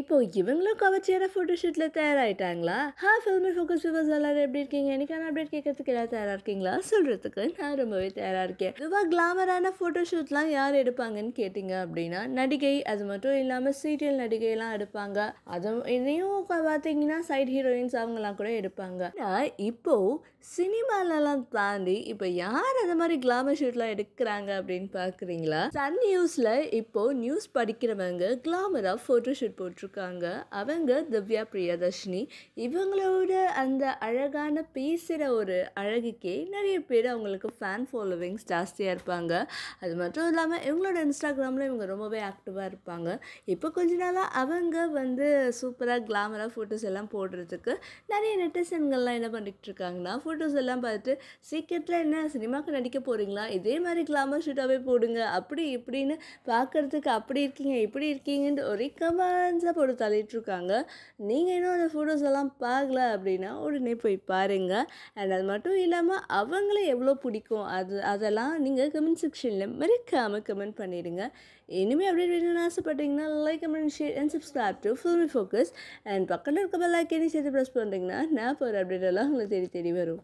இப்போ இவங்களும் கவர்ச்சியான ஃபோட்டோ ஷூட்டில் தயாராகிட்டாங்களா ஹா ஃபில்மி ஃபோக்கஸ் விவர்ஸ் எல்லாரும் எப்படி இருக்கீங்க எனக்கான அப்டேட் கேட்கறதுக்கு எல்லாம் தயாராக இருக்கீங்களா சொல்கிறதுக்கு நான் ரொம்பவே தயாராக இருக்கேன் ரொம்ப கிளாமரான ஃபோட்டோ ஷூட்லாம் யார் எடுப்பாங்கன்னு கேட்டிங்க அப்படின்னா நடிகை அது மட்டும் இல்லாமல் சீரியல் நடிகையெல்லாம் எடுப்பாங்க அதுவும் இதையும் பார்த்தீங்கன்னா சைட் ஹீரோயின்ஸ் அவங்களாம் கூட எடுப்பாங்க இப்போ இப்போது சினிமாலெல்லாம் தாண்டி இப்போ யார் அந்த மாதிரி கிளாமர் ஷூட்லாம் எடுக்கிறாங்க அப்படின்னு பார்க்குறீங்களா சன் நியூஸில் இப்போது நியூஸ் படிக்கிறவங்க கிளாமராக ஃபோட்டோ ஷூட் போட்டு இருக்காங்க அவங்க திவ்யா பிரியதர்ஷினி இவங்களோட அந்த அழகான பேசுகிற ஒரு அழகுக்கே நிறைய பேர் அவங்களுக்கு ஃபேன் ஃபாலோவிங்ஸ் ஜாஸ்தியாக இருப்பாங்க அது மட்டும் இல்லாமல் இவங்களோட இன்ஸ்டாகிராமில் இவங்க ரொம்பவே ஆக்டிவாக இருப்பாங்க இப்போ கொஞ்ச நாளாக அவங்க வந்து சூப்பராக கிளாமராக ஃபோட்டோஸ் எல்லாம் போடுறதுக்கு நிறைய நெட்டிசன்கள்லாம் என்ன பண்ணிக்கிட்டு இருக்காங்கன்னா ஃபோட்டோஸ் எல்லாம் பார்த்துட்டு சீக்கிரத்தில் என்ன சினிமாவுக்கு நடிக்க போகிறீங்களா இதே மாதிரி கிளாமர் ஷூட்டாகவே போடுங்க அப்படி இப்படின்னு பார்க்குறதுக்கு அப்படி இருக்கீங்க இப்படி இருக்கீங்கன்னு ஒரே கமான்ஸ் அதை போட்டு தள்ளிட்டுருக்காங்க நீங்கள் இன்னும் அந்த ஃபோட்டோஸ் எல்லாம் பார்க்கல அப்படின்னா உடனே போய் பாருங்கள் அண்ட் அது மட்டும் இல்லாமல் அவங்களே எவ்வளோ பிடிக்கும் அது அதெல்லாம் நீங்கள் கமெண்ட் செக்ஷனில் மறக்காமல் கமெண்ட் பண்ணிடுங்க இனிமேல் அப்டேட் வேணும்னு ஆசைப்பட்டீங்கன்னா like comment share and subscribe to Filmy Focus and பக்கத்தில் இருக்க பெல் சேர்த்து ப்ரெஸ் பண்ணுறீங்கன்னா நான் போகிற ஒரு அப்டேட் எல்லாம் உங்களை தேடி தேடி வரும்